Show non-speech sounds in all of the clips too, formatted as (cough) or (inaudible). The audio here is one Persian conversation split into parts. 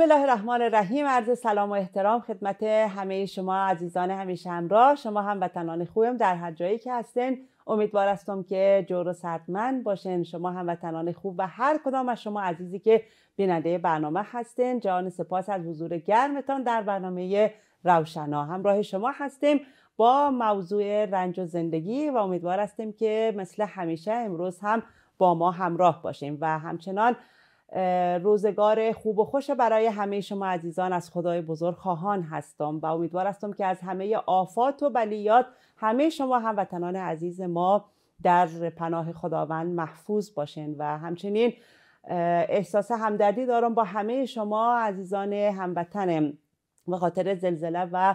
بسم الله الرحمن الرحیم عرض سلام و احترام خدمت همه شما عزیزان همیشه همراه شما هم هموطنان خوبم در هر جایی که هستن امیدوار هستم که جور و سردمند باشین شما هموطنان خوب و هر کدام از شما عزیزی که بیننده برنامه هستین جان سپاس از حضور گرمتان در برنامه روشنا همراه شما هستیم با موضوع رنج و زندگی و امیدوار هستیم که مثل همیشه امروز هم با ما همراه باشیم و همچنان روزگار خوب و خوش برای همه شما عزیزان از خدای بزرگ خواهان هستم و امیدوار هستم که از همه آفات و بلیات همه شما هموطنان عزیز ما در پناه خداوند محفوظ باشین و همچنین احساس همدردی دارم با همه شما عزیزان هموطنم به خاطر زلزله و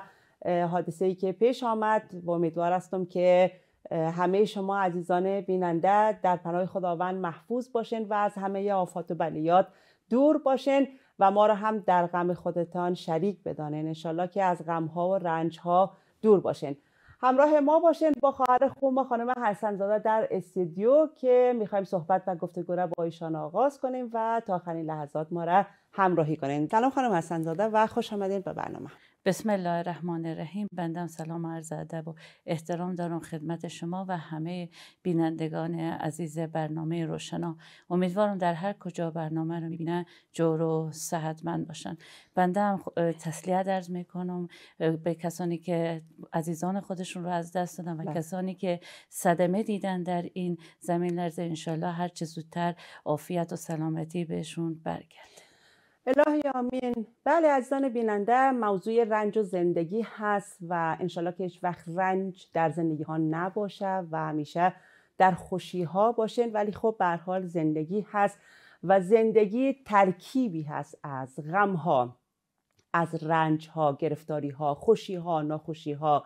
حادثه ای که پیش آمد و امیدوار هستم که همه شما عزیزان بیننده در پناه خداوند محفوظ باشین و از همه آفات و بلیات دور باشین و ما را هم در غم خودتان شریک بدانین انشالله که از غمها و رنجها دور باشین همراه ما باشین با خواهر خوب خانم زاده در استودیو که میخوایم صحبت و گفتگو را با ایشان آغاز کنیم و تا آخرین لحظات ما را همراهی کنین سلام خانم زاده و خوش آمدین به برنامه بسم الله الرحمن الرحیم بندم سلام عرض ادب و احترام دارم خدمت شما و همه بینندگان عزیز برنامه روشنا امیدوارم در هر کجا برنامه رو میبینن جور و صحتمند باشن بنده هم تسلیت عرض میکنم به کسانی که عزیزان خودشون رو از دست دادن و بله. کسانی که صدمه دیدن در این زمین لرزه انشالله هر زودتر عافیت و سلامتی بهشون برگرده الهی آمین بله عزیزان بیننده موضوع رنج و زندگی هست و انشالله که هیچ وقت رنج در زندگی ها نباشه و همیشه در خوشی ها باشین ولی خب به حال زندگی هست و زندگی ترکیبی هست از غم ها از رنج ها گرفتاری ها خوشی ها ناخوشی ها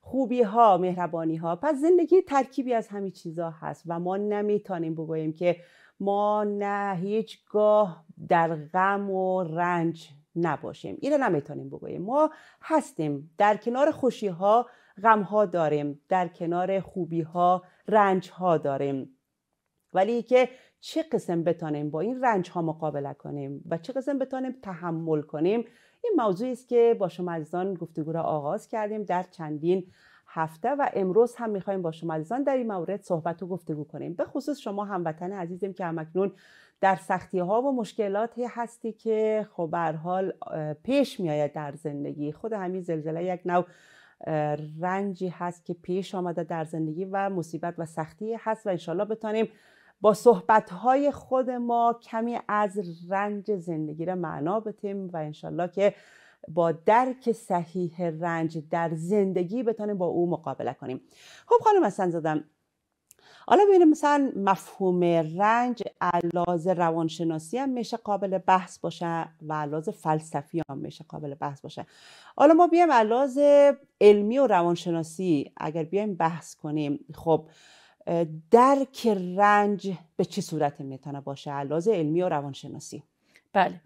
خوبی ها مهربانی ها پس زندگی ترکیبی از همین چیزها هست و ما نمیتونیم بگوییم که ما نه هیچگاه در غم و رنج نباشیم این را نمیتونیم بگوییم ما هستیم در کنار خوشی ها غم ها داریم در کنار خوبی ها رنج ها داریم ولی که چه قسم بتانیم با این رنج ها مقابله کنیم و چه قسم بتانیم تحمل کنیم این موضوعی است که با شما عزیزان گفتگو را آغاز کردیم در چندین هفته و امروز هم میخوایم با شما عزیزان در این مورد صحبت و گفتگو کنیم به خصوص شما هموطن عزیزیم که همکنون در سختی ها و مشکلاتی هستی که خب حال پیش میآید در زندگی خود همین زلزله یک نوع رنجی هست که پیش آمده در زندگی و مصیبت و سختی هست و انشالله بتانیم با های خود ما کمی از رنج زندگی را معنا بتیم و انشالله که با درک صحیح رنج در زندگی بتانیم با او مقابله کنیم خب خانم حسن زدم حالا ببینیم مثلا مفهوم رنج علاز روانشناسی هم میشه قابل بحث باشه و علاز فلسفی هم میشه قابل بحث باشه حالا ما بیایم علاز علمی و روانشناسی اگر بیایم بحث کنیم خب درک رنج به چه صورت میتونه باشه علاز علمی و روانشناسی بله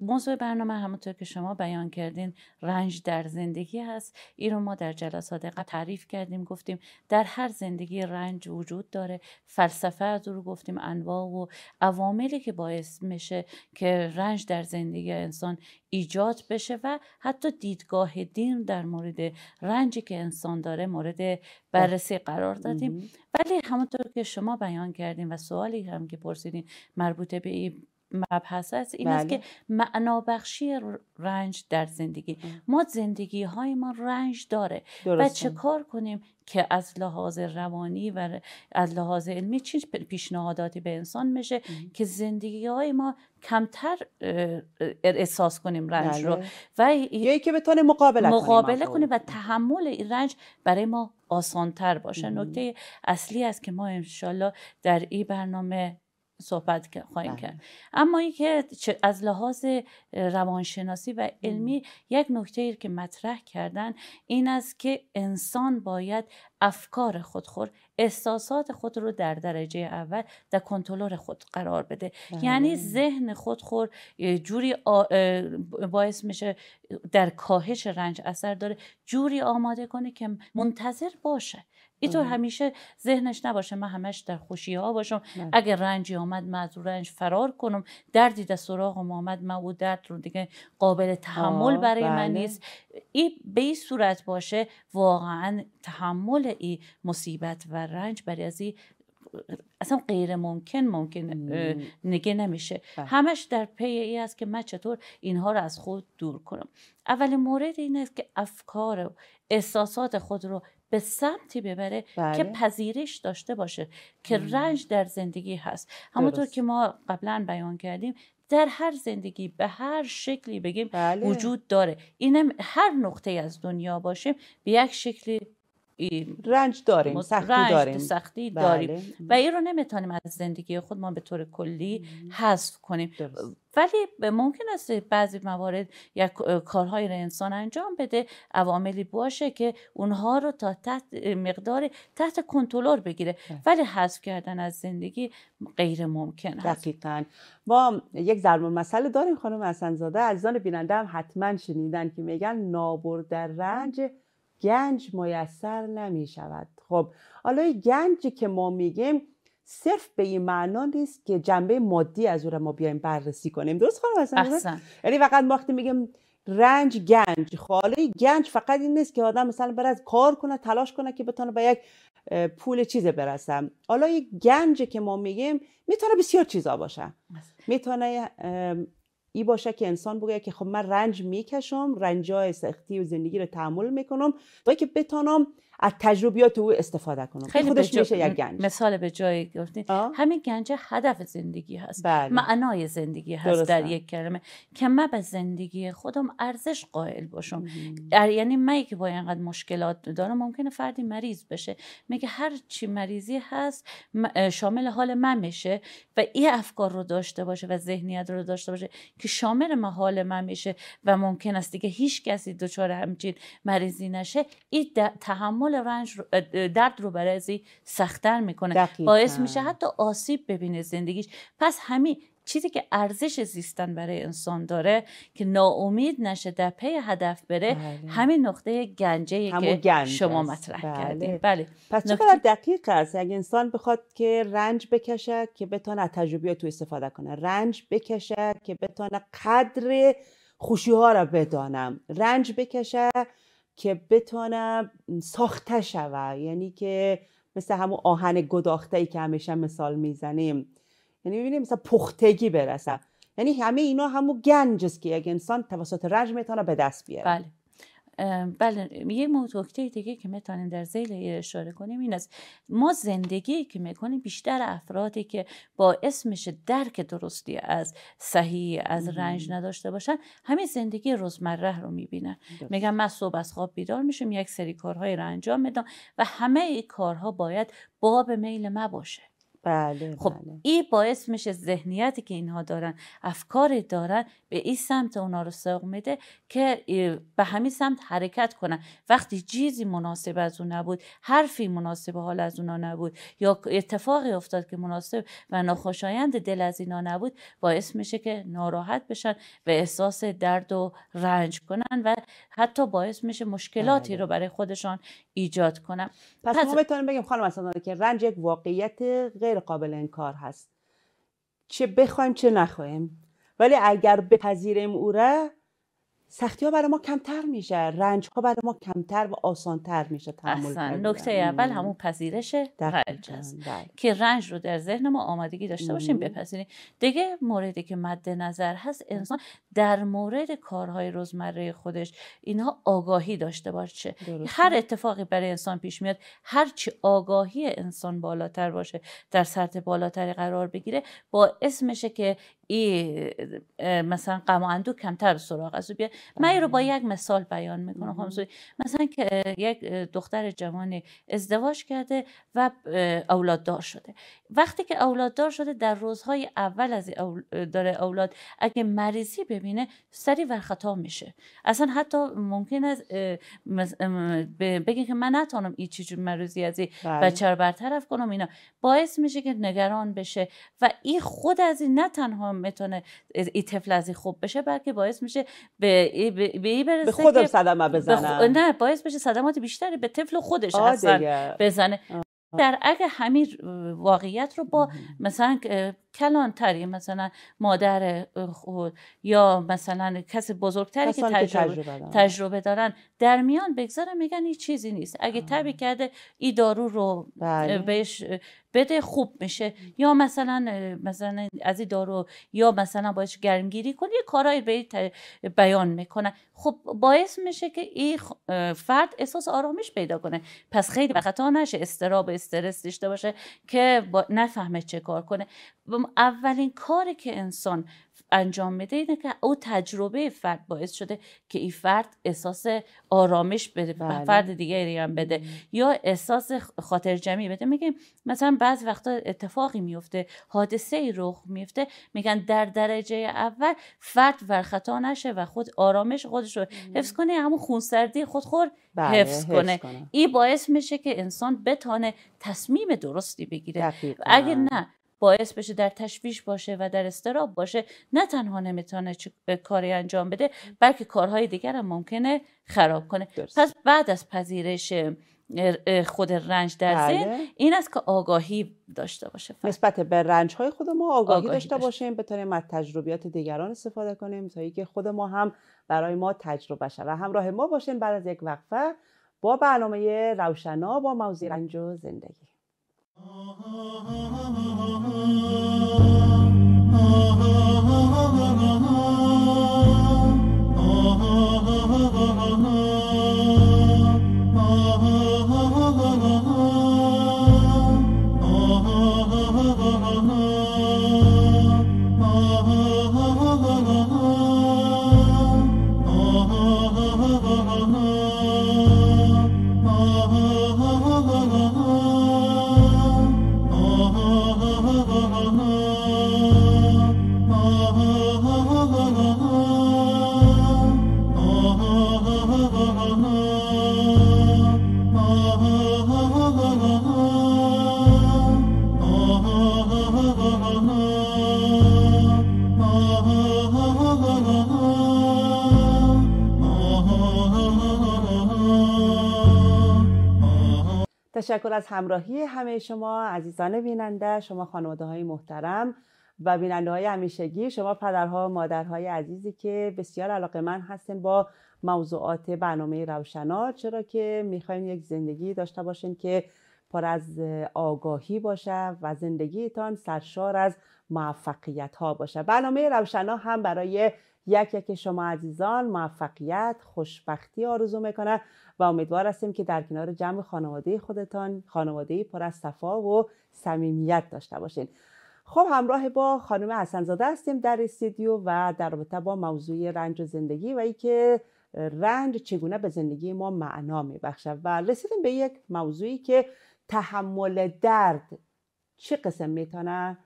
موضوع برنامه همونطور که شما بیان کردین رنج در زندگی هست این رو ما در جلسات قبل تعریف کردیم گفتیم در هر زندگی رنج وجود داره فلسفه از رو گفتیم انواع و عواملی که باعث میشه که رنج در زندگی انسان ایجاد بشه و حتی دیدگاه دین در مورد رنجی که انسان داره مورد بررسی قرار دادیم ولی همونطور که شما بیان کردیم و سوالی هم که پرسیدین مربوط به این مبحث است این است بله. که معنابخشی رنج در زندگی ما زندگی های ما رنج داره و چه کار کنیم که از لحاظ روانی و از لحاظ علمی چی پیشنهاداتی به انسان میشه که زندگی های ما کمتر احساس کنیم رنج رو بله. و یا که بتونه مقابله, مقابله کنیم و تحمل این رنج برای ما آسانتر باشه نکته اصلی است که ما انشالله در این برنامه صحبت خواهیم بله. کرد اما اینکه از لحاظ روانشناسی و علمی یک نکته ای که مطرح کردن این است که انسان باید افکار خود خور احساسات خود رو در درجه اول در کنترل خود قرار بده بله. یعنی ذهن خود خور جوری باعث میشه در کاهش رنج اثر داره جوری آماده کنه که منتظر باشه اینطور همیشه ذهنش نباشه من همش در خوشی ها باشم نه. بله. اگر رنجی آمد من از رنج فرار کنم دردی در سراغم آمد من او درد رو دیگه قابل تحمل برای من بله. نیست این به این صورت باشه واقعا تحمل این مصیبت و رنج برای از ای اصلا غیر ممکن ممکن نگه نمیشه بله. همش در پی ای است که من چطور اینها رو از خود دور کنم اولین مورد این است که افکار و احساسات خود رو به سمتی ببره که بله. پذیرش داشته باشه که رنج در زندگی هست همونطور که ما قبلا بیان کردیم در هر زندگی به هر شکلی بگیم بله. وجود داره این هر نقطه از دنیا باشیم به یک شکلی رنج داریم سختی رنج داریم سختی بله. داریم و این رو نمیتونیم از زندگی خود ما به طور کلی حذف کنیم درست. ولی ممکن است بعضی موارد یک کارهای را انسان انجام بده عواملی باشه که اونها رو تا تحت مقدار تحت کنترل بگیره بله. ولی حذف کردن از زندگی غیر ممکن است دقیقا ما یک ضرب مسئله داریم خانم حسن زاده عزیزان بیننده هم حتما شنیدن که میگن نابر در رنج گنج میسر نمی شود خب حالا گنجی که ما میگیم صرف به این معنا نیست که جنبه مادی از او را ما بیایم بررسی کنیم درست خانم اصلا یعنی فقط وقتی میگیم رنج گنج خاله خب، گنج فقط این نیست که آدم مثلا بره کار کنه تلاش کنه که بتونه به یک پول چیز برسم حالا یک گنج که ما میگیم میتونه بسیار چیزا باشه میتونه ای باشه که انسان بگه که خب من رنج میکشم رنجای سختی و زندگی رو تحمل میکنم تا که بتانم از تجربیات او استفاده کنم خیلی خودش میشه یک گنج مثال به جای گفتین همین گنج هدف زندگی هست بله. معنای زندگی هست در یک کلمه که من به زندگی خودم ارزش قائل باشم در یعنی من که با اینقدر مشکلات دارم ممکنه فردی مریض بشه میگه هر چی مریضی هست شامل حال من میشه و این افکار رو داشته باشه و ذهنیت رو داشته باشه که شامل ما حال من میشه و ممکن است دیگه هیچ کسی دچار همچین مریضی نشه این تحمل تحمل رنج رو درد رو برای ازی سختتر میکنه باعث میشه حتی آسیب ببینه زندگیش پس همین چیزی که ارزش زیستن برای انسان داره که ناامید نشه در پی هدف بره بله. همین نقطه گنجه که شما مطرح بله. کردیم بله پس نقطه... چقدر دقیق است اگه انسان بخواد که رنج بکشه که بتونه تجربی تجربه تو استفاده کنه رنج بکشه که بتونه قدر خوشی ها را بدانم رنج بکشه که بتونه ساخته شوه یعنی که مثل همون آهن گداخته ای که همیشه مثال میزنیم یعنی میبینیم مثل پختگی برسه یعنی همه اینا همون گنج است که یک انسان توسط رنج میتونه به دست بیاره بله. بله یه نکته دیگه که میتونیم در زیل اشاره کنیم این است ما زندگی که میکنیم بیشتر افرادی که با اسمش درک درستی از صحیح از رنج نداشته باشن همین زندگی روزمره رو میبینن میگم من صبح از خواب بیدار میشم یک سری کارهای رو انجام میدم و همه ای کارها باید باب میل ما باشه بله خب بله. این باعث میشه ذهنیتی که اینها دارن افکاری دارن به این سمت اونا رو سوق میده که به همین سمت حرکت کنن وقتی چیزی مناسب از اون نبود حرفی مناسب حال از اونا نبود یا اتفاقی افتاد که مناسب و ناخوشایند دل از اینا نبود باعث میشه که ناراحت بشن و احساس درد و رنج کنن و حتی باعث میشه مشکلاتی بله. رو برای خودشان ایجاد کنن پس, ما بتونیم بگیم خانم که رنج یک واقعیت غیر قابل انکار هست چه بخوایم چه نخواهیم ولی اگر بپذیریم او را سختی ها برای ما کمتر میشه رنج ها برای ما کمتر و آسانتر میشه تحمل نکته اول همون پذیرش رنج بله. که رنج رو در ذهن ما آمادگی داشته باشیم بپذیریم دیگه موردی که مد نظر هست بله. انسان در مورد کارهای روزمره خودش اینها آگاهی داشته باشه هر اتفاقی برای انسان پیش میاد هرچی آگاهی انسان بالاتر باشه در سطح بالاتری قرار بگیره با اسمشه که ای مثلا غم کمتر سراغ از بیا من این رو با آره. یک مثال بیان میکنم خب، مثلا که یک دختر جوان ازدواج کرده و اولاددار شده وقتی که اولاددار شده در روزهای اول از داره اولاد اگه مریضی ببینه سری ورخطا میشه اصلا حتی ممکن است بگه که من نتونم این چیز مریضی از این بله. بچه رو برطرف کنم اینا باعث میشه که نگران بشه و این خود از این نه تنها میتونه ای طفل از خوب بشه بلکه باعث میشه به ای, به ای برسه به خودم صدمه بزنم نه باعث بشه صدمات بیشتری به طفل خودش اصلا بزنه در اگه همین واقعیت رو با مثلا کلانتری مثلا مادر خود یا مثلا کس بزرگتری که تجربه, دارن. دارن در میان بگذارن میگن این چیزی نیست اگه تبی کرده این دارو رو بله. بهش بده خوب میشه یا مثلا مثلا از این دارو یا مثلا باش گرمگیری کنی یه کارایی به بیان میکنه خب باعث میشه که این فرد احساس آرامش پیدا کنه پس خیلی وقتا نشه استراب استرس داشته باشه که با نفهمه چه کار کنه اولین کاری که انسان انجام میده اینه که او تجربه فرد باعث شده که این فرد احساس آرامش بده بله. فرد دیگری هم بده یا احساس خاطر جمعی بده میگه مثلا بعض وقتا اتفاقی میفته حادثه ای رخ میفته میگن در درجه اول فرد ورخطا نشه و خود آرامش خودش رو حفظ کنه همون خونسردی خود بله، حفظ, کنه, این باعث میشه که انسان بتانه تصمیم درستی بگیره اگه نه باعث بشه در تشویش باشه و در استراب باشه نه تنها نمیتونه کاری انجام بده بلکه کارهای دیگر هم ممکنه خراب کنه پس بعد از پذیرش خود رنج در بله. ذهن این است که آگاهی داشته باشه نسبت به رنج های خود ما آگاهی, داشته, باشیم بتونیم از تجربیات دیگران استفاده کنیم تا اینکه خود ما هم برای ما تجربه بشه و همراه ما باشین بعد از یک وقفه با برنامه روشنا با موضوع رنج و زندگی Oh, (laughs) تشکر از همراهی همه شما عزیزان بیننده شما خانواده های محترم و بیننده های همیشگی شما پدرها و مادرهای عزیزی که بسیار علاقه من هستن با موضوعات برنامه روشنا چرا که میخواین یک زندگی داشته باشین که پر از آگاهی باشه و زندگیتان سرشار از موفقیت ها باشه برنامه روشنا هم برای یک که شما عزیزان موفقیت خوشبختی آرزو میکنه و امیدوار هستیم که در کنار جمع خانواده خودتان خانواده پر از صفا و صمیمیت داشته باشین خب همراه با خانم حسنزاده هستیم در استودیو و در رابطه با موضوع رنج و زندگی و ای که رنج چگونه به زندگی ما معنا میبخشه و رسیدیم به یک موضوعی که تحمل درد چه قسم میتونه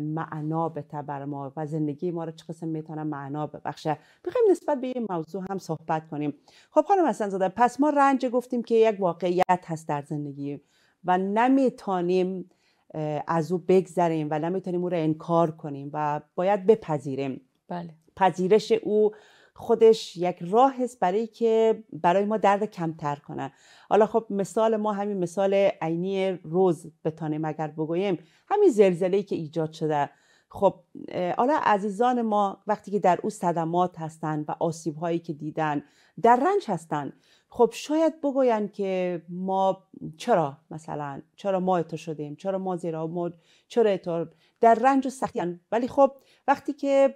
معنا بته بر ما و زندگی ما رو چه قسم میتونه معنا ببخشه میخوایم نسبت به این موضوع هم صحبت کنیم خب خانم حسن زاده پس ما رنج گفتیم که یک واقعیت هست در زندگی و نمیتونیم از او بگذریم و نمیتونیم او را انکار کنیم و باید بپذیریم بله پذیرش او خودش یک راه است برای که برای ما درد کمتر کنه حالا خب مثال ما همین مثال عینی روز بتانیم اگر بگویم همین زلزله که ایجاد شده خب حالا عزیزان ما وقتی که در او صدمات هستند و آسیب هایی که دیدن در رنج هستن خب شاید بگویند که ما چرا مثلا چرا ما تو شدیم چرا ما زیرا چرا تو در رنج و سختی ولی خب وقتی که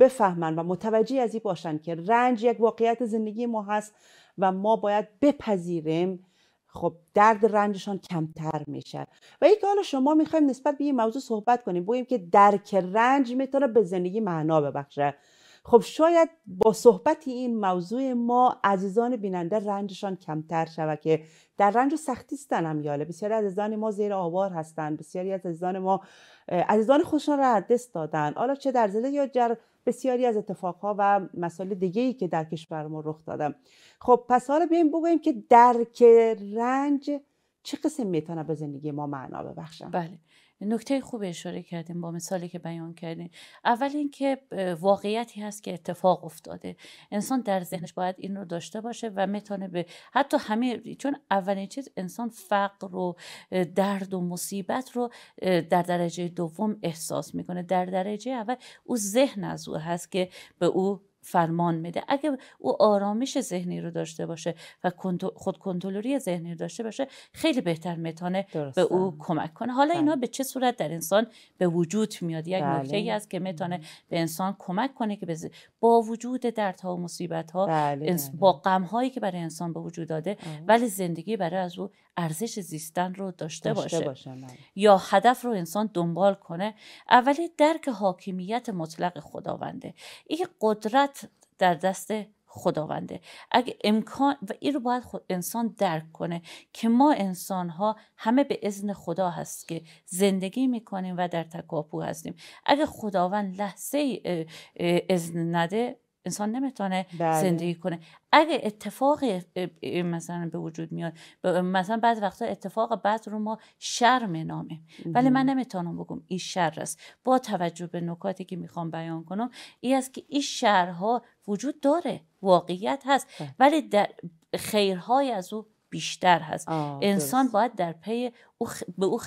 بفهمن و متوجه از این باشن که رنج یک واقعیت زندگی ما هست و ما باید بپذیریم خب درد رنجشان کمتر میشه و یک حالا شما میخوایم نسبت به این موضوع صحبت کنیم بگیم که درک رنج میتونه به زندگی معنا ببخشه خب شاید با صحبت این موضوع ما عزیزان بیننده رنجشان کمتر شود که در رنج و سختی هم یاله بسیاری از عزیزان ما زیر آوار هستند بسیاری از عزیزان ما عزیزان خودشان را دست دادن حالا چه در زده یا جر بسیاری از اتفاقها و مسائل دیگه ای که در کشور ما رخ دادم خب پس حالا بیایم بگوییم که درک رنج چه قسم میتونه به زندگی ما معنا ببخشم بله نکته خوبی اشاره کردیم با مثالی که بیان کردیم اول اینکه واقعیتی هست که اتفاق افتاده انسان در ذهنش باید این رو داشته باشه و میتونه به حتی همه چون اولین چیز انسان فقر رو درد و مصیبت رو در درجه دوم احساس میکنه در درجه اول او ذهن از او هست که به او فرمان میده اگه او آرامش ذهنی رو داشته باشه و خود کنترلی ذهنی رو داشته باشه خیلی بهتر میتونه به او کمک کنه حالا بله. اینا به چه صورت در انسان به وجود میاد یک بله. نکته ای است که میتونه به انسان کمک کنه که با وجود دردها و مصیبت ها بله، با غم هایی که برای انسان به وجود داده ولی زندگی برای از او ارزش زیستن رو داشته, باشه, بله. یا هدف رو انسان دنبال کنه اولی درک حاکمیت مطلق خداونده این قدرت در دست خداونده اگه امکان و این رو باید انسان درک کنه که ما انسان ها همه به اذن خدا هست که زندگی میکنیم و در تکاپو هستیم اگه خداوند لحظه اذن نده انسان نمیتونه بله. زندگی کنه اگه اتفاق مثلا به وجود میاد مثلا بعض وقتا اتفاق بعد رو ما شر مینامیم ولی من نمیتونم بگم این شر است با توجه به نکاتی که میخوام بیان کنم این است که این شرها وجود داره واقعیت هست بله. ولی در خیرهای از او بیشتر هست انسان باید در پی او به او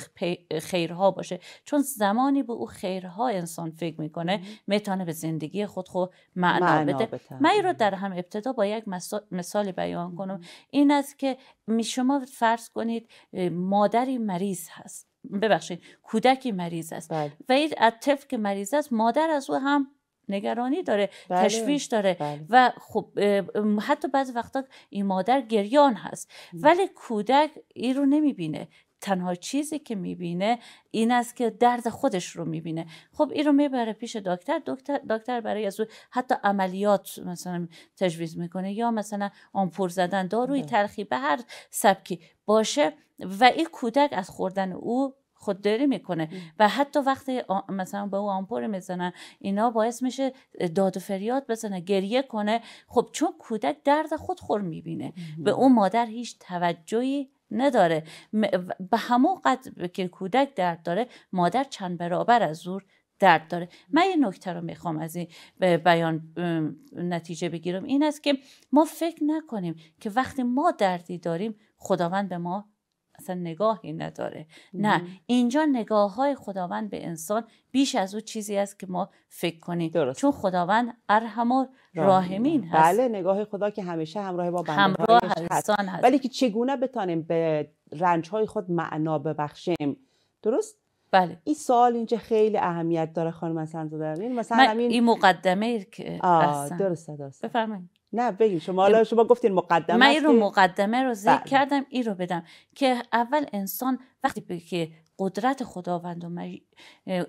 خیرها باشه چون زمانی به او خیرها انسان فکر میکنه میتونه به زندگی خود خو معنا, بده من رو در هم ابتدا با یک مثال, مثال بیان کنم این است که شما فرض کنید مادری مریض هست ببخشید کودکی مریض است بله. و این از که مریض است مادر از او هم نگرانی داره بله، تشویش داره بله. و خب حتی بعض وقتا این مادر گریان هست ولی کودک این رو نمیبینه تنها چیزی که میبینه این است که درد خودش رو میبینه خب این رو میبره پیش دکتر دکتر, دکتر برای از حتی عملیات مثلا تجویز میکنه یا مثلا آمپور زدن داروی بله. تلخی به هر سبکی باشه و این کودک از خوردن او خودداری میکنه و حتی وقتی مثلا به او آمپور میزنن اینا باعث میشه داد و فریاد بزنه گریه کنه خب چون کودک درد خود خور میبینه به اون مادر هیچ توجهی نداره به همون قد که کودک درد داره مادر چند برابر از زور درد داره من یه نکته رو میخوام از این بیان نتیجه بگیرم این است که ما فکر نکنیم که وقتی ما دردی داریم خداوند به ما اصلا نگاهی نداره نه اینجا نگاه های خداوند به انسان بیش از او چیزی است که ما فکر کنیم درست. چون خداوند ارحم و راهمین هست بله نگاه خدا که همیشه همراه با بنده همراه هست. هست ولی که چگونه بتانیم به رنج های خود معنا ببخشیم درست بله این سوال اینجا خیلی اهمیت داره خانم مثلا این مقدمه که درست درسته بفرمایید نه بگی شما حالا شما گفتین مقدمه من رو مقدمه رو ذکر بله. کردم این رو بدم که اول انسان وقتی که قدرت خداوند و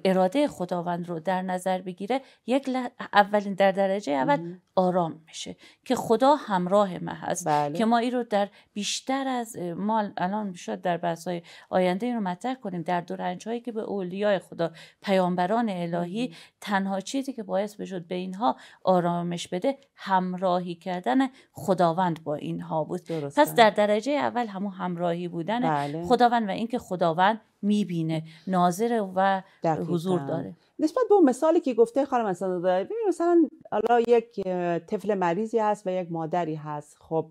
اراده خداوند رو در نظر بگیره یک اولین در درجه اول آرام میشه که خدا همراه ما هست بله. که ما این رو در بیشتر از ما الان شد در بحث های آینده این رو مطرح کنیم در دو هایی که به اولیای خدا پیامبران الهی تنها چیزی که باعث بشد به اینها آرامش بده همراهی کردن خداوند با اینها بود پس در درجه اول همون همراهی بودن بله. خداوند و اینکه خداوند میبینه ناظر و حضور داره نسبت به اون مثالی که گفته خانم اصلا داره ببین مثلا حالا یک طفل مریضی هست و یک مادری هست خب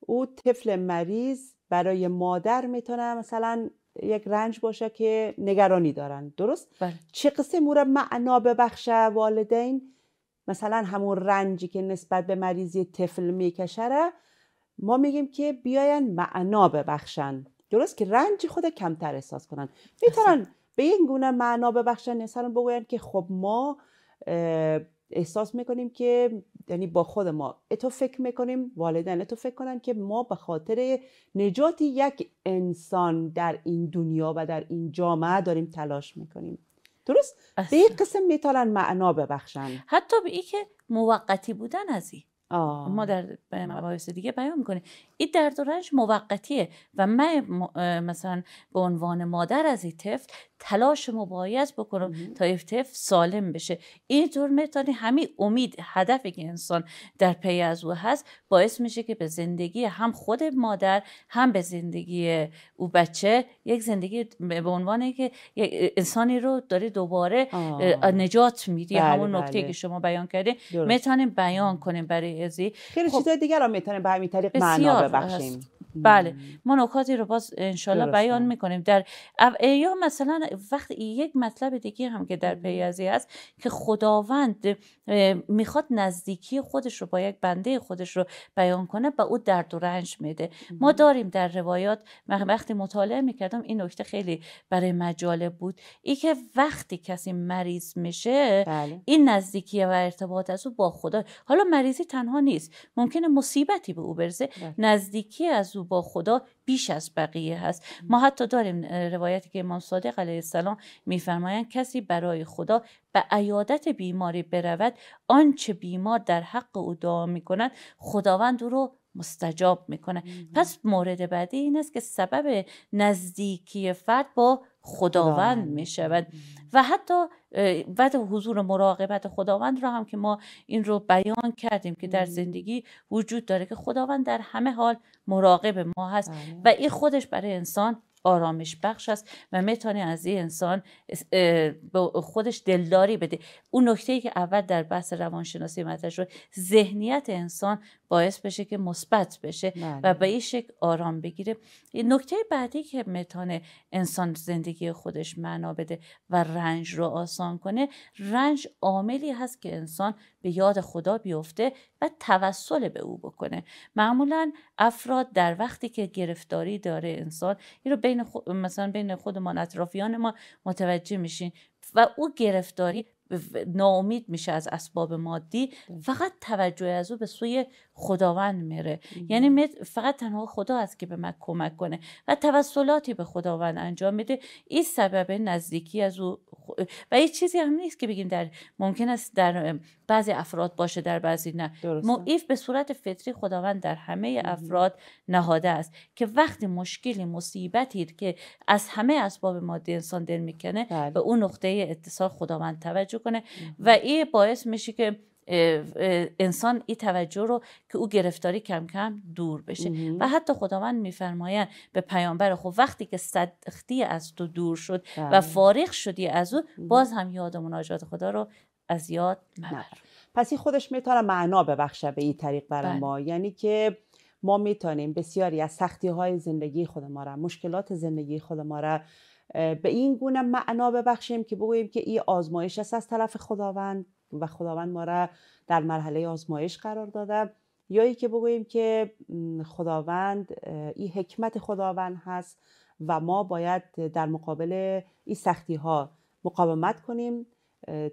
او طفل مریض برای مادر میتونه مثلا یک رنج باشه که نگرانی دارن درست بله. چه قسم او را معنا ببخشه والدین مثلا همون رنجی که نسبت به مریضی طفل میکشه ما میگیم که بیاین معنا ببخشن درست که رنج خود کمتر احساس کنن میتونن به این گونه معنا ببخشن انسان بگوین که خب ما احساس میکنیم که یعنی با خود ما اتو فکر میکنیم والدین تو فکر کنن که ما به خاطر نجات یک انسان در این دنیا و در این جامعه داریم تلاش میکنیم درست؟ به یک قسم میتونن معنا ببخشن حتی به اینکه که موقتی بودن از این آه. ما در دیگه بیان میکنه این درد و موقتیه و من مثلا به عنوان مادر از این تلاش مبایز بکنم تا این سالم بشه این طور میتونی همین امید هدف که انسان در پی از او هست باعث میشه که به زندگی هم خود مادر هم به زندگی او بچه یک زندگی به عنوان که یک انسانی رو داره دوباره نجات میدی بله همون بله. که شما بیان کردین میتونیم بیان کنیم برای خیلی خب چیزای دیگر هم میتونه به همین طریق معنا ببخشیم بله ما نکاتی رو باز انشالله بیان میکنیم در یا مثلا وقتی یک مطلب دیگه هم که در پیازی هست که خداوند میخواد نزدیکی خودش رو با یک بنده خودش رو بیان کنه به او درد و رنج میده ما داریم در روایات وقتی مطالعه میکردم این نکته خیلی برای مجالب بود ای که وقتی کسی مریض میشه بله. این نزدیکی و ارتباط از او با خدا حالا مریضی تنها نیست ممکنه مصیبتی به او برسه بله. نزدیکی از او با خدا بیش از بقیه هست ما حتی داریم روایتی که امام صادق علیه السلام میفرمایند کسی برای خدا به عیادت بیماری برود آنچه بیمار در حق او دعا میکند خداوند او رو مستجاب میکنه پس مورد بعدی این است که سبب نزدیکی فرد با خداوند می شود و حتی بعد حضور مراقبت خداوند را هم که ما این رو بیان کردیم که در زندگی وجود داره که خداوند در همه حال مراقب ما هست بله. و این خودش برای انسان آرامش بخش است و میتونه از این انسان خودش دلداری بده اون نکته ای که اول در بحث روانشناسی مطرح شد ذهنیت انسان باعث بشه که مثبت بشه و بله. به این شکل آرام بگیره نکته بعدی که میتونه انسان زندگی خودش معنا بده و رنج رو آسان کنه رنج عاملی هست که انسان به یاد خدا بیفته و توسل به او بکنه معمولا افراد در وقتی که گرفتاری داره انسان این رو بین خود، مثلا بین خودمان اطرافیان ما متوجه میشین و او گرفتاری ناامید میشه از اسباب مادی بله. فقط توجه از او به سوی خداوند میره یعنی فقط تنها خدا است که به من کمک کنه و توسلاتی به خداوند انجام میده این سبب نزدیکی از او و یه چیزی هم نیست که بگیم در ممکن است در بعضی افراد باشه در بعضی نه معیف به صورت فطری خداوند در همه افراد نهاده است که وقتی مشکلی مصیبتی که از همه اسباب مادی انسان دل میکنه بله. به اون نقطه اتصال خداوند توجه کنه و این باعث میشه که انسان این توجه رو که او گرفتاری کم کم دور بشه و حتی خداوند میفرمایند به پیامبر خب وقتی که صدختی از تو دور شد و بله. فارغ شدی از او باز هم یاد مناجات خدا رو از یاد نبر پس این خودش میتونه معنا ببخشه به این طریق برای بله. ما یعنی که ما میتونیم بسیاری از سختی های زندگی خود ما را مشکلات زندگی خود ما را به این گونه معنا ببخشیم که بگوییم که این آزمایش است از طرف خداوند و خداوند ما را در مرحله آزمایش قرار داده یا ای که بگوییم که خداوند این حکمت خداوند هست و ما باید در مقابل این سختی ها مقاومت کنیم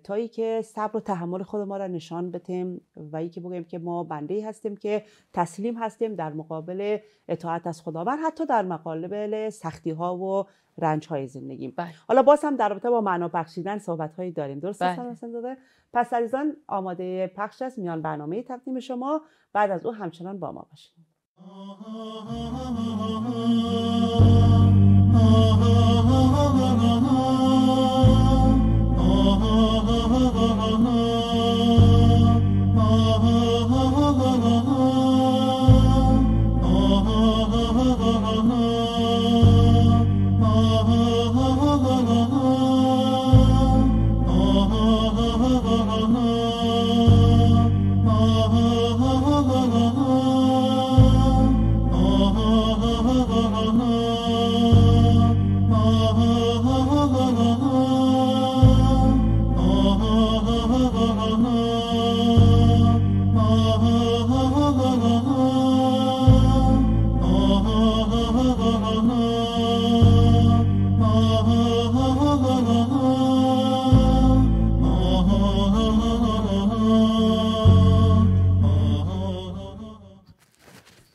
تایی که صبر و تحمل خود ما را نشان بتیم و ای که بگیم که ما بنده هستیم که تسلیم هستیم در مقابل اطاعت از خداوند حتی در مقابل سختی ها و رنج های زندگی بله. حالا باز هم در رابطه با معنا بخشیدن صحبت هایی داریم درست هستم بله. داده پس عزیزان آماده پخش از میان برنامه تقدیم شما بعد از او همچنان با ما باشید (laughs)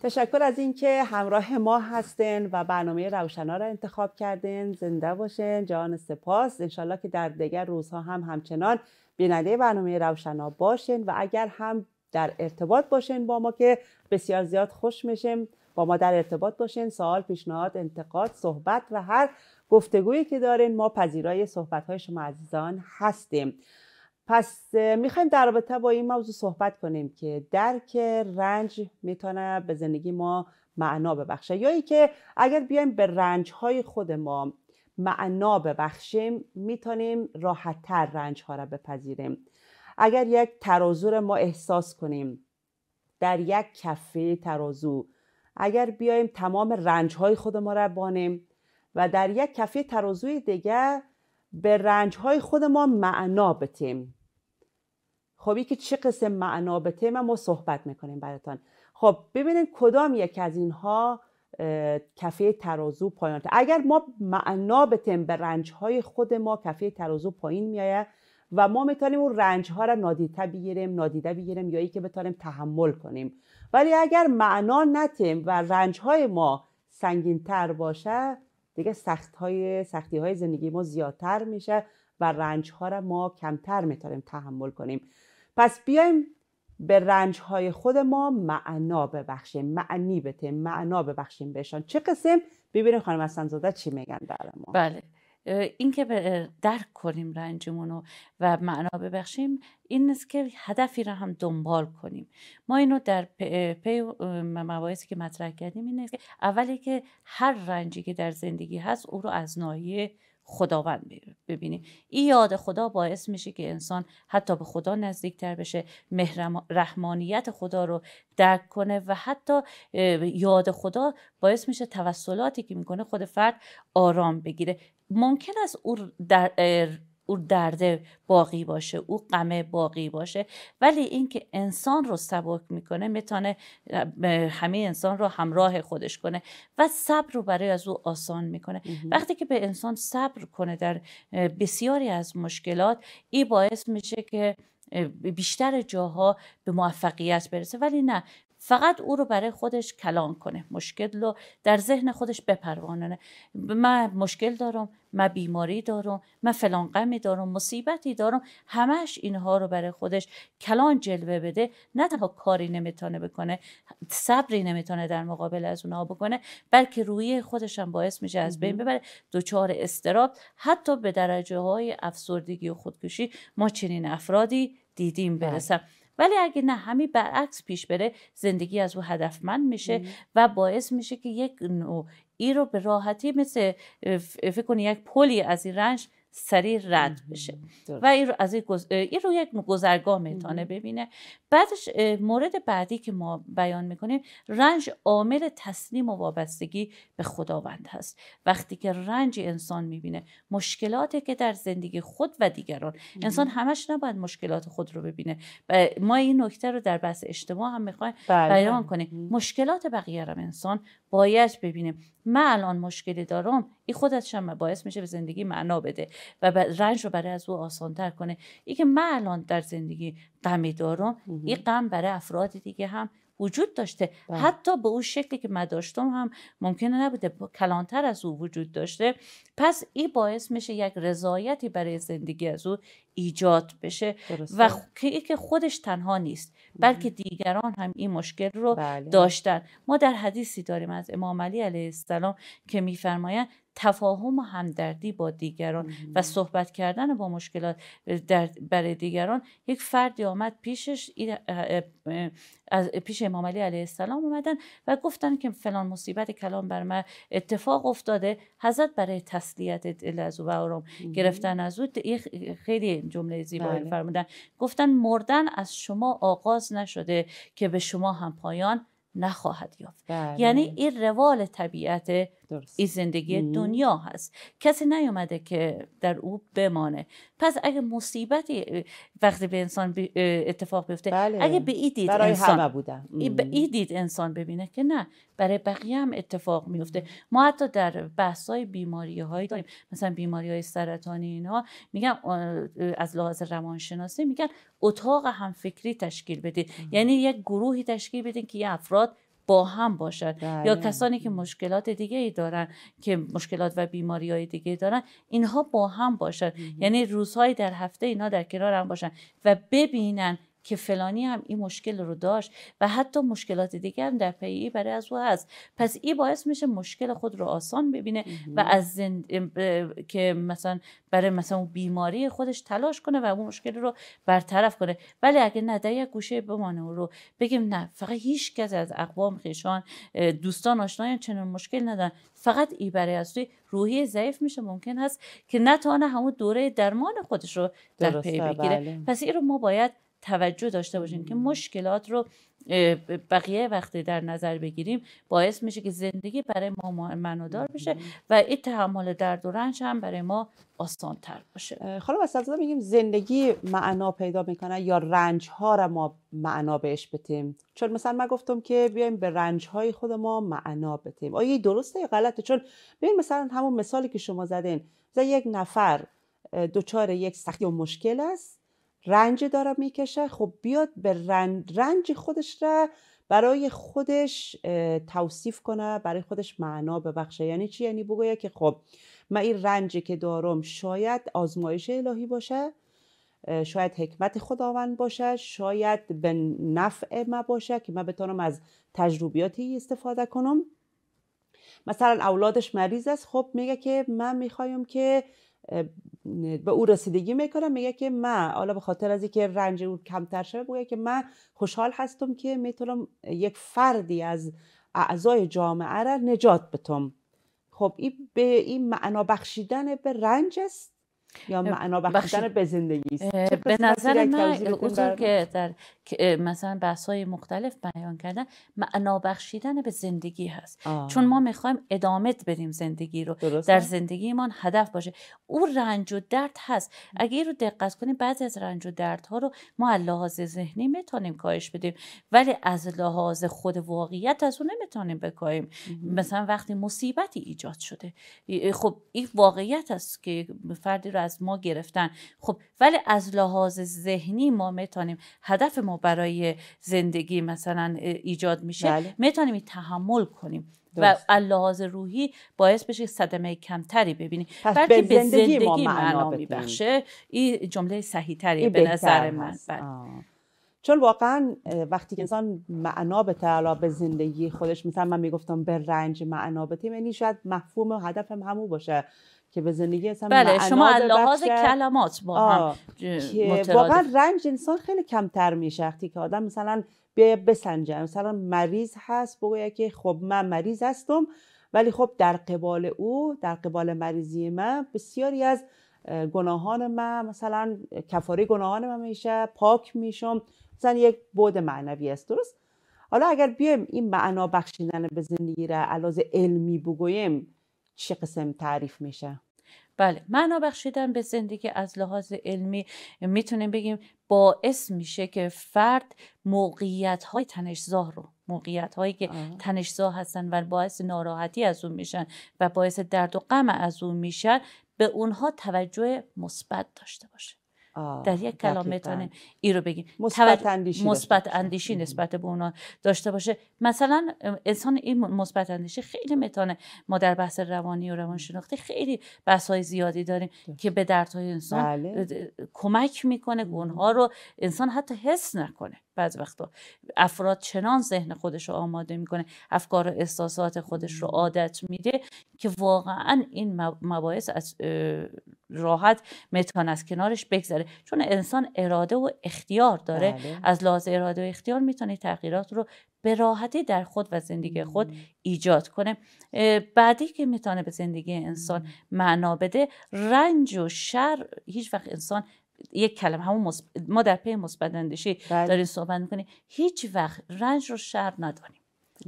تشکر از اینکه همراه ما هستن و برنامه روشنا را انتخاب کردن زنده باشین جان سپاس انشالله که در دیگر روزها هم همچنان بیننده برنامه روشنا باشین و اگر هم در ارتباط باشین با ما که بسیار زیاد خوش میشیم با ما در ارتباط باشین سوال پیشنهاد انتقاد صحبت و هر گفتگویی که دارین ما پذیرای صحبت های شما عزیزان هستیم پس میخوایم در رابطه با این موضوع صحبت کنیم که درک رنج میتونه به زندگی ما معنا ببخشه یا اینکه که اگر بیایم به رنج های خود ما معنا ببخشیم میتونیم راحتتر رنج ها را بپذیریم اگر یک ترازو را ما احساس کنیم در یک کفه ترازو اگر بیایم تمام رنج های خود ما را بانیم و در یک کفه ترازوی دیگه به رنج های خود ما معنا بتیم خب که چه قسم معنا به ما صحبت میکنیم براتان خب ببینید کدام یک از اینها کفه ترازو پایان اگر ما معنا به تم به رنجهای خود ما کفه ترازو پایین میآید و ما میتونیم اون رنج ها را نادیده بگیریم نادیده یا ای که بتونیم تحمل کنیم ولی اگر معنا نتیم و رنج های ما سنگین تر باشه دیگه سخت های سختی های زندگی ما زیادتر میشه و رنجها را ما کمتر میتونیم تحمل کنیم پس بیایم به های خود ما معنا ببخشیم معنی بتیم معنا ببخشیم بهشان چه قسم ببینیم خانم حسنزاده چی میگن در ما بله اینکه درک کنیم رنجمون رو و معنا ببخشیم این نیست که هدفی را هم دنبال کنیم ما اینو در پی, که مطرح کردیم این که اولی که هر رنجی که در زندگی هست او رو از ناحیه خداوند ببینیم این یاد خدا باعث میشه که انسان حتی به خدا نزدیکتر بشه مهرم... رحمانیت خدا رو درک کنه و حتی یاد خدا باعث میشه توسلاتی که میکنه خود فرد آرام بگیره ممکن است او در او درده باقی باشه او غمه باقی باشه ولی اینکه انسان رو سبک میکنه میتونه همه انسان رو همراه خودش کنه و صبر رو برای از او آسان میکنه وقتی که به انسان صبر کنه در بسیاری از مشکلات ای باعث میشه که بیشتر جاها به موفقیت برسه ولی نه فقط او رو برای خودش کلان کنه مشکل رو در ذهن خودش بپروانه من مشکل دارم من بیماری دارم من فلان غمی دارم مصیبتی دارم همش اینها رو برای خودش کلان جلوه بده نه تنها کاری نمیتونه بکنه صبری نمیتونه در مقابل از اونها بکنه بلکه روی خودش هم باعث میشه از بین ببره دچار استراب حتی به درجه های افسردگی و خودکشی ما چنین افرادی دیدیم بله. برسم ولی اگه نه همین برعکس پیش بره زندگی از او هدفمند میشه و باعث میشه که یک نوع ای رو به راحتی مثل فکر کنی یک پلی از این رنج سریع رد بشه و این رو از این, رو یک گذرگاه میتونه ببینه بعدش مورد بعدی که ما بیان میکنیم رنج عامل تسلیم و وابستگی به خداوند هست وقتی که رنج انسان میبینه مشکلاتی که در زندگی خود و دیگران انسان همش نباید مشکلات خود رو ببینه ما این نکته رو در بحث اجتماع هم میخوایم بله. بیان کنیم مشکلات بقیه رو انسان باید ببینیم من الان مشکلی دارم این خودش هم باعث میشه به زندگی معنا بده و رنج رو برای از او تر کنه این که من الان در زندگی غمی دارم این غم برای افراد دیگه هم وجود داشته بله. حتی به اون شکلی که من داشتم هم ممکنه نبوده کلانتر از او وجود داشته پس این باعث میشه یک رضایتی برای زندگی از او ایجاد بشه و که که خودش تنها نیست بلکه دیگران هم این مشکل رو بله. داشتن ما در حدیثی داریم از امام علی علیه السلام که میفرمایند تفاهم و همدردی با دیگران و صحبت کردن با مشکلات در برای دیگران یک فردی آمد پیشش از پیش امام علی علیه السلام اومدن و گفتن که فلان مصیبت کلام بر من اتفاق افتاده حضرت برای تسلیت دل از او و آرام گرفتن از او خیلی جمله زیبایی بله. فرمودن گفتن مردن از شما آغاز نشده که به شما هم پایان نخواهد یافت بله. یعنی این روال طبیعت این زندگی دنیا هست کسی نیومده که در او بمانه پس اگه مصیبتی وقتی به انسان اتفاق بیفته بله. اگه به این دید برای انسان همه ای دید انسان ببینه که نه برای بقیه هم اتفاق میفته ما حتی در بحث های بیماری هایی داریم مثلا بیماری های سرطانی اینها میگن از لحاظ روانشناسی میگن اتاق فکری تشکیل بدید یعنی یک گروهی تشکیل بدید که یه افراد با هم باشن یا بله. کسانی که مشکلات دیگه ای دارن که مشکلات و بیماری های دیگه دارن اینها با هم باشن یعنی روزهای در هفته اینا در کنار هم باشن و ببینن که فلانی هم این مشکل رو داشت و حتی مشکلات دیگه هم در پی ای برای از او هست پس این باعث میشه مشکل خود رو آسان ببینه و از زند... که مثلا برای مثلا بیماری خودش تلاش کنه و اون مشکل رو برطرف کنه ولی اگه نه یک گوشه بمانه اون رو بگیم نه فقط هیچ کس از اقوام خیشان دوستان آشنایان چنین مشکل ندارن فقط ای برای از روی روحی ضعیف میشه ممکن هست که نتانه همون دوره درمان خودش رو در پی بگیره بله. پس این رو ما باید توجه داشته باشیم که مشکلات رو بقیه وقتی در نظر بگیریم باعث میشه که زندگی برای ما معنادار بشه و این تحمل درد و رنج هم برای ما آسان تر باشه خانم اصلا میگیم زندگی معنا پیدا میکنه یا رنج ها را ما معنا بهش بتیم چون مثلا ما گفتم که بیایم به رنج های خود ما معنا بتیم آیا درسته یا غلطه چون ببین مثلا همون مثالی که شما زدین مثلا یک نفر دچار یک سختی و مشکل است رنج داره میکشه خب بیاد به رنج, خودش را برای خودش توصیف کنه برای خودش معنا ببخشه یعنی چی یعنی بگویه که خب من این رنج که دارم شاید آزمایش الهی باشه شاید حکمت خداوند باشه شاید به نفع ما باشه که من بتونم از تجربیاتی استفاده کنم مثلا اولادش مریض است خب میگه که من میخوایم که به او رسیدگی میکنم میگه که من حالا به خاطر از اینکه رنج او کمتر شده میگه که من خوشحال هستم که میتونم یک فردی از اعضای جامعه را نجات بتم خب این به این معنا بخشیدن به رنج است یا معنا بخشیدن به زندگی به نظر من که در مثلا بحث های مختلف بیان کردن معنا بخشیدن به زندگی هست چون ما میخوایم ادامه بدیم زندگی رو درسته؟ در ما هدف باشه او رنج و درد هست اگه رو دقت کنیم بعضی از رنج و دردها رو ما از لحاظ ذهنی میتونیم کاهش بدیم ولی از لحاظ خود واقعیت از اون نمیتونیم بکاهیم مثلا وقتی مصیبتی ایجاد شده خب این واقعیت است که فردی رو از ما گرفتن خب ولی از لحاظ ذهنی ما میتونیم هدف ما برای زندگی مثلا ایجاد میشه بله. میتونیم تحمل کنیم و لحاظ روحی باعث بشه صدمه کمتری ببینی بلکه به زندگی, ما معنا میبخشه این جمله صحیح تری به نظر من چون واقعا وقتی که انسان معنا تعالی به زندگی خودش مثلا من میگفتم به رنج معنا بتیم یعنی شاید مفهوم و هدفم همون باشه که به زندگی انسان بله شما لحاظ کلمات با هم واقعا رنج انسان خیلی کمتر میشه وقتی که آدم مثلا به بسنجه مثلا مریض هست بگویه که خب من مریض هستم ولی خب در قبال او در قبال مریضی من بسیاری از گناهان من مثلا کفاره گناهان من میشه پاک میشم مثلا یک بعد معنوی است درست حالا اگر بیایم این معنا بخشیدن به زندگی را علاوه علمی بگویم چه قسم تعریف میشه بله معنا بخشیدن به زندگی از لحاظ علمی میتونیم بگیم باعث میشه که فرد موقعیت های رو موقعیت هایی که تنشزا هستن و باعث ناراحتی از اون میشن و باعث درد و غم از اون میشن به اونها توجه مثبت داشته باشه در یک کلام میتونه این رو بگیم مثبت اندیشی اندیشی نسبت به اونا داشته باشه مثلا انسان این مثبت اندیشی خیلی میتونه ما در بحث روانی و روانشناختی خیلی بحث های زیادی داریم که به های انسان بله. کمک میکنه اونها رو انسان حتی حس نکنه بعض وقتا افراد چنان ذهن خودش رو آماده میکنه افکار و احساسات خودش رو عادت میده که واقعا این مباحث از راحت میتونه از کنارش بگذره چون انسان اراده و اختیار داره بله. از لحاظ اراده و اختیار میتونه تغییرات رو به راحتی در خود و زندگی خود ایجاد کنه بعدی که میتونه به زندگی انسان معنا بده رنج و شر هیچ وقت انسان یک کلم همون ما در پی مثبت اندیشی بله. داریم صحبت میکنیم هیچ وقت رنج رو شر ندانیم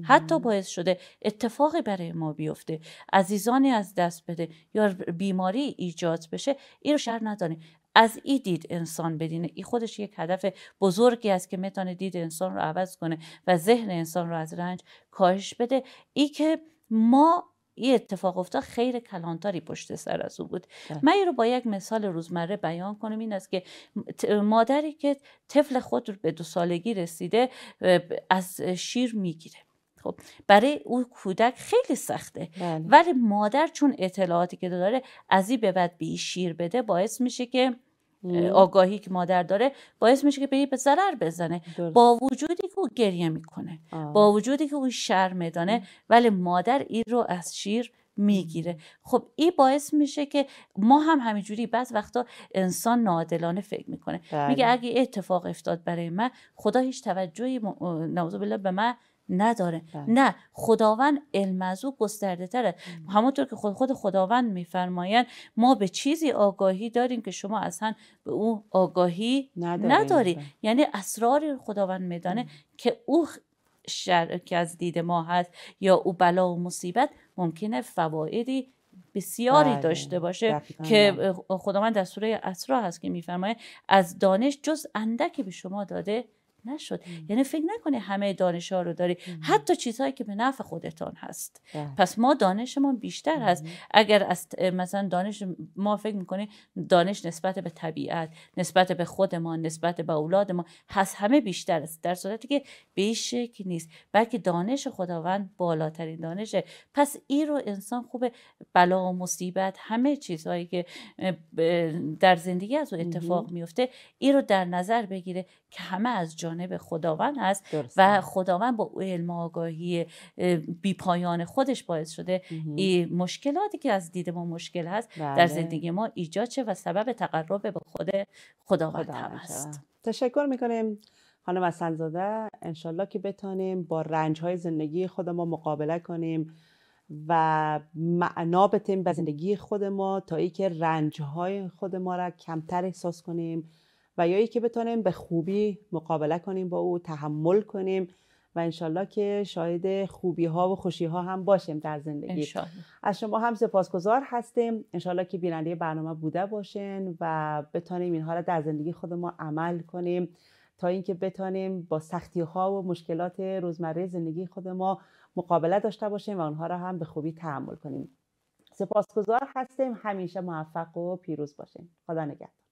حتی باعث شده اتفاقی برای ما بیفته عزیزانی از دست بده یا بیماری ایجاد بشه این رو شر ندانیم از ای دید انسان بدینه ای خودش یک هدف بزرگی است که میتونه دید انسان رو عوض کنه و ذهن انسان رو از رنج کاهش بده ای که ما این اتفاق افتاد خیر کلانتاری پشت سر از او بود ده. بله. من رو با یک مثال روزمره بیان کنم این است که مادری که طفل خود رو به دو سالگی رسیده از شیر میگیره خب برای او کودک خیلی سخته بله. ولی مادر چون اطلاعاتی که داره از این به بعد به شیر بده باعث میشه که آگاهی که مادر داره باعث میشه که به یه ضرر بزنه با وجودی که او گریه میکنه با وجودی که او شرم دانه ولی مادر این رو از شیر میگیره خب این باعث میشه که ما هم همینجوری بعض وقتا انسان نادلانه فکر میکنه میگه بله. اگه اتفاق افتاد برای من خدا هیچ توجهی م... بله به من نداره بله. نه خداوند علم از او گسترده تره همونطور که خود, خود خداوند میفرماید ما به چیزی آگاهی داریم که شما اصلا به او آگاهی نداری, بله. یعنی اسرار خداوند میدانه که او شر که از دید ما هست یا او بلا و مصیبت ممکنه فوایدی بسیاری بله. داشته باشه که خداوند در سوره اسرا هست که میفرماید از دانش جز اندکی به شما داده نشد ام. یعنی فکر نکنه همه دانش ها رو داری حتی چیزهایی که به نفع خودتان هست بله. پس ما دانشمون بیشتر هست اگر از مثلا دانش ما فکر میکنه دانش نسبت به طبیعت نسبت به خودمان نسبت به اولاد ما هست همه بیشتر است در صورتی که به این نیست بلکه دانش خداوند بالاترین دانشه پس این رو انسان خوب بلا و مصیبت همه چیزهایی که در زندگی از او اتفاق میفته این رو در نظر بگیره که همه از جان به خداوند هست و خداوند با علم آگاهی بی پایان خودش باعث شده این مشکلاتی که از دید ما مشکل هست در بله. زندگی ما ایجاد شه و سبب تقرب به خود خداوند خدا هم هست تشکر میکنیم خانم ان انشالله که بتانیم با رنج های زندگی خود ما مقابله کنیم و معنا بتیم به زندگی خود ما تا ای که رنج های خود ما را کمتر احساس کنیم و یا که بتونیم به خوبی مقابله کنیم با او تحمل کنیم و انشالله که شاید خوبی ها و خوشی ها هم باشیم در زندگی انشالله. از شما هم سپاسگزار هستیم انشالله که بیننده برنامه بوده باشین و بتانیم اینها را در زندگی خود ما عمل کنیم تا اینکه بتانیم با سختی ها و مشکلات روزمره زندگی خود ما مقابله داشته باشیم و آنها را هم به خوبی تحمل کنیم سپاسگزار هستیم همیشه موفق و پیروز باشیم خدا نگهدار